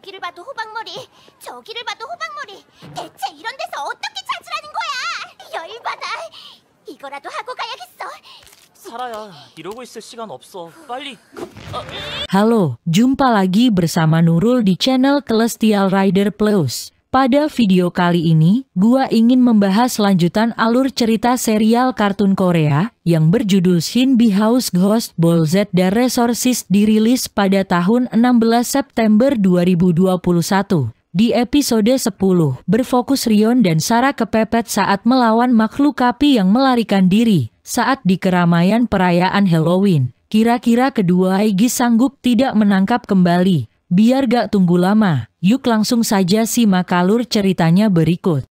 저기를 봐도 호박머리, 저기를 봐도 호박머리. 대체 이런 데서 어떻게 찾으라는 거야? 열받아. 이거라도 하고 가야겠어. 사라야, 이러고 있을 시간 없어. 빨리. Halo, jumpa lagi bersama Nurul di channel Celestial Rider Plus. Pada video kali ini, gua ingin membahas lanjutan alur cerita serial kartun Korea yang berjudul Shinbi House Ghost Ball Z The Resources dirilis pada tahun 16 September 2021. Di episode 10, berfokus Rion dan Sarah kepepet saat melawan makhluk kapi yang melarikan diri saat di keramaian perayaan Halloween. Kira-kira kedua Aegis sanggup tidak menangkap kembali Biar gak tunggu lama, yuk langsung saja simak alur ceritanya berikut.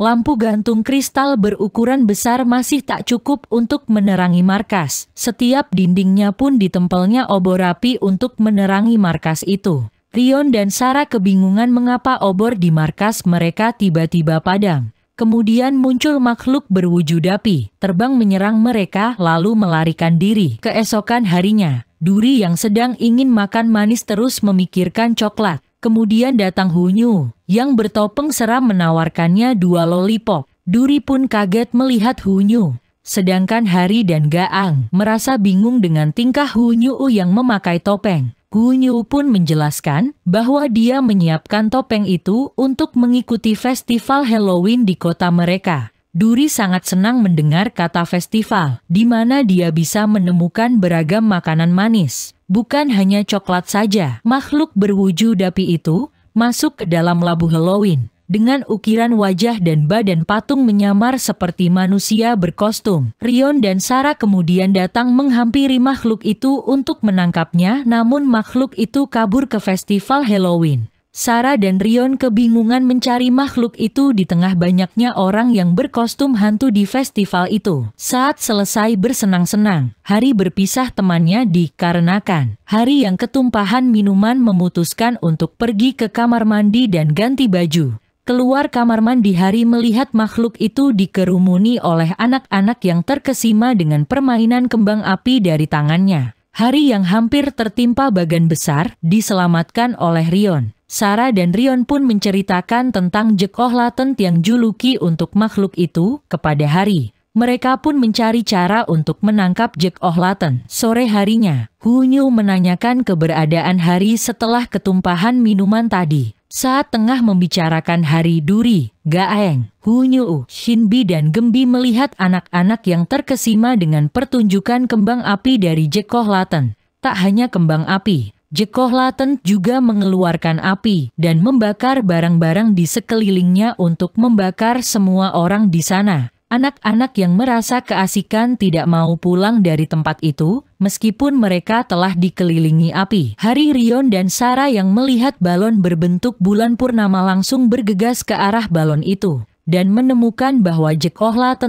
Lampu gantung kristal berukuran besar masih tak cukup untuk menerangi markas. Setiap dindingnya pun ditempelnya obor rapi untuk menerangi markas itu. Rion dan Sarah kebingungan mengapa obor di markas mereka tiba-tiba padam. Kemudian muncul makhluk berwujud api, terbang menyerang mereka lalu melarikan diri. Keesokan harinya, Duri yang sedang ingin makan manis terus memikirkan coklat. Kemudian datang Hunyu, yang bertopeng seram menawarkannya dua lollipop. Duri pun kaget melihat Hunyu. Sedangkan Hari dan Gaang merasa bingung dengan tingkah Hunyu yang memakai topeng. Gunyu pun menjelaskan bahwa dia menyiapkan topeng itu untuk mengikuti festival Halloween di kota mereka. Duri sangat senang mendengar kata festival, di mana dia bisa menemukan beragam makanan manis. Bukan hanya coklat saja, makhluk berwujud dapi itu masuk ke dalam labu Halloween dengan ukiran wajah dan badan patung menyamar seperti manusia berkostum. Rion dan Sarah kemudian datang menghampiri makhluk itu untuk menangkapnya, namun makhluk itu kabur ke festival Halloween. Sarah dan Rion kebingungan mencari makhluk itu di tengah banyaknya orang yang berkostum hantu di festival itu. Saat selesai bersenang-senang, Hari berpisah temannya dikarenakan Hari yang ketumpahan minuman memutuskan untuk pergi ke kamar mandi dan ganti baju keluar kamar mandi Hari melihat makhluk itu dikerumuni oleh anak-anak yang terkesima dengan permainan kembang api dari tangannya. Hari yang hampir tertimpa bagan besar diselamatkan oleh Rion. Sarah dan Rion pun menceritakan tentang Jekoh Latent yang juluki untuk makhluk itu kepada Hari. Mereka pun mencari cara untuk menangkap Jack O'Laten. Sore harinya, Hunyu menanyakan keberadaan Hari setelah ketumpahan minuman tadi. Saat tengah membicarakan hari Duri, Gaeng, Hunyu, Shinbi dan Gembi melihat anak-anak yang terkesima dengan pertunjukan kembang api dari Jekoh Laten. Tak hanya kembang api, Jekoh Laten juga mengeluarkan api dan membakar barang-barang di sekelilingnya untuk membakar semua orang di sana. Anak-anak yang merasa keasikan tidak mau pulang dari tempat itu, meskipun mereka telah dikelilingi api. Hari Rion dan Sarah yang melihat balon berbentuk bulan purnama langsung bergegas ke arah balon itu dan menemukan bahwa Jack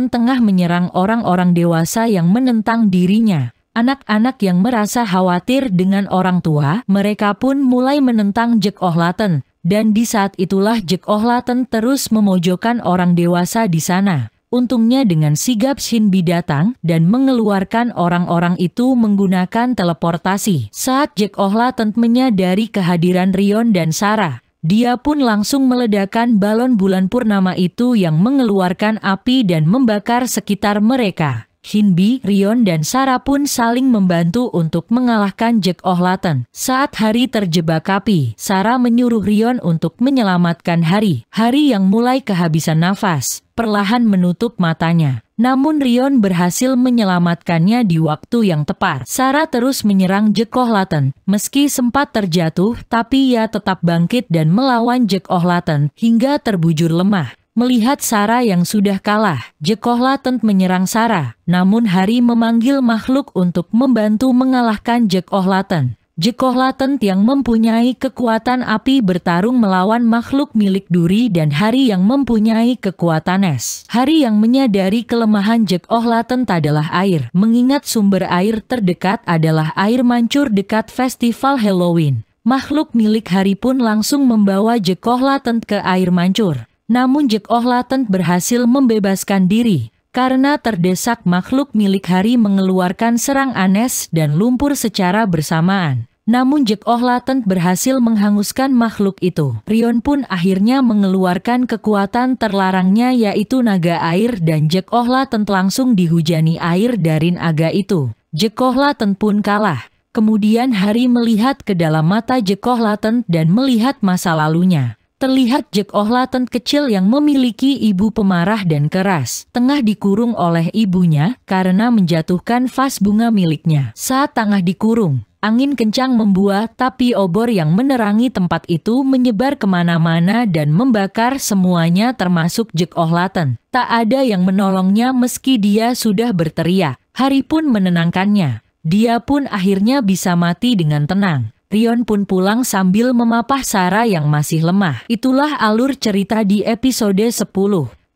tengah menyerang orang-orang dewasa yang menentang dirinya. Anak-anak yang merasa khawatir dengan orang tua, mereka pun mulai menentang Jack Ohlaten, dan di saat itulah Jack Ohlaten terus memojokkan orang dewasa di sana. Untungnya dengan sigap Shinbi datang dan mengeluarkan orang-orang itu menggunakan teleportasi. Saat Jack tentunya dari kehadiran Rion dan Sarah, dia pun langsung meledakkan balon bulan purnama itu yang mengeluarkan api dan membakar sekitar mereka. Hinbi, Rion dan Sarah pun saling membantu untuk mengalahkan Jack O'Latan. Saat Hari terjebak api, Sarah menyuruh Rion untuk menyelamatkan Hari. Hari yang mulai kehabisan nafas, perlahan menutup matanya. Namun Rion berhasil menyelamatkannya di waktu yang tepat. Sarah terus menyerang Jack O'Latan. Meski sempat terjatuh, tapi ia tetap bangkit dan melawan Jack O'Latan hingga terbujur lemah. Melihat Sarah yang sudah kalah, Jekoh Latent menyerang Sarah. Namun Hari memanggil makhluk untuk membantu mengalahkan Jekoh Latent. Jekoh Latent yang mempunyai kekuatan api bertarung melawan makhluk milik Duri dan Hari yang mempunyai kekuatan es. Hari yang menyadari kelemahan Jekoh Latent adalah air, mengingat sumber air terdekat adalah air mancur dekat festival Halloween. Makhluk milik Hari pun langsung membawa Jekoh Latent ke air mancur. Namun Jack O'Laten berhasil membebaskan diri karena terdesak makhluk milik Hari mengeluarkan serang Anes dan lumpur secara bersamaan. Namun Jack O'Laten berhasil menghanguskan makhluk itu. Rion pun akhirnya mengeluarkan kekuatan terlarangnya yaitu naga air dan Jack O'Laten langsung dihujani air dari naga itu. Jack O'Laten pun kalah. Kemudian Hari melihat ke dalam mata Jekoh O'Laten dan melihat masa lalunya terlihat Jack O'Latan kecil yang memiliki ibu pemarah dan keras, tengah dikurung oleh ibunya karena menjatuhkan vas bunga miliknya. Saat tengah dikurung, angin kencang membuat tapi obor yang menerangi tempat itu menyebar kemana-mana dan membakar semuanya termasuk Jack O'Latan. Tak ada yang menolongnya meski dia sudah berteriak. Hari pun menenangkannya. Dia pun akhirnya bisa mati dengan tenang. Rion pun pulang sambil memapah Sarah yang masih lemah. Itulah alur cerita di episode 10.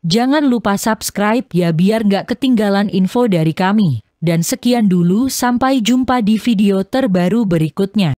Jangan lupa subscribe ya biar gak ketinggalan info dari kami. Dan sekian dulu sampai jumpa di video terbaru berikutnya.